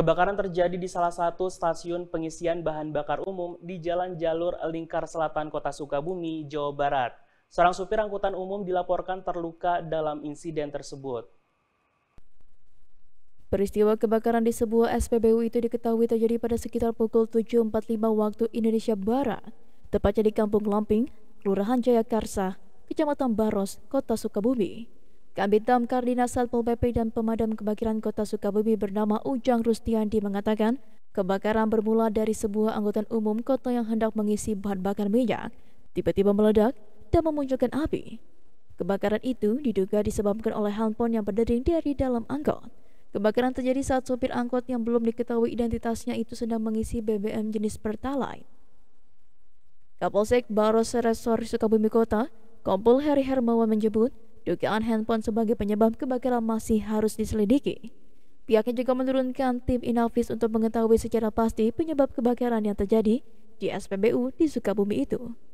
Kebakaran terjadi di salah satu stasiun pengisian bahan bakar umum di Jalan Jalur Lingkar Selatan Kota Sukabumi, Jawa Barat. Seorang supir angkutan umum dilaporkan terluka dalam insiden tersebut. Peristiwa kebakaran di sebuah SPBU itu diketahui terjadi pada sekitar pukul 7.45 waktu Indonesia Barat, tepatnya di Kampung Lamping, Kelurahan Jayakarsa, Kecamatan Baros, Kota Sukabumi. Kabit Damkar Dinas Satpol PP dan Pemadam Kebakaran Kota Sukabumi bernama Ujang Rustiandi mengatakan, kebakaran bermula dari sebuah angkutan umum kota yang hendak mengisi bahan bakar minyak, tiba-tiba meledak dan memunculkan api. Kebakaran itu diduga disebabkan oleh handphone yang berdering dari dalam angkot. Kebakaran terjadi saat sopir angkot yang belum diketahui identitasnya itu sedang mengisi BBM jenis Pertalite. Kapolsek Baros Resor Sukabumi Kota, Kompol Heri Hermawan menyebut, Dugaan handphone sebagai penyebab kebakaran masih harus diselidiki. Pihaknya juga menurunkan tim Inavis untuk mengetahui secara pasti penyebab kebakaran yang terjadi di SPBU di Sukabumi itu.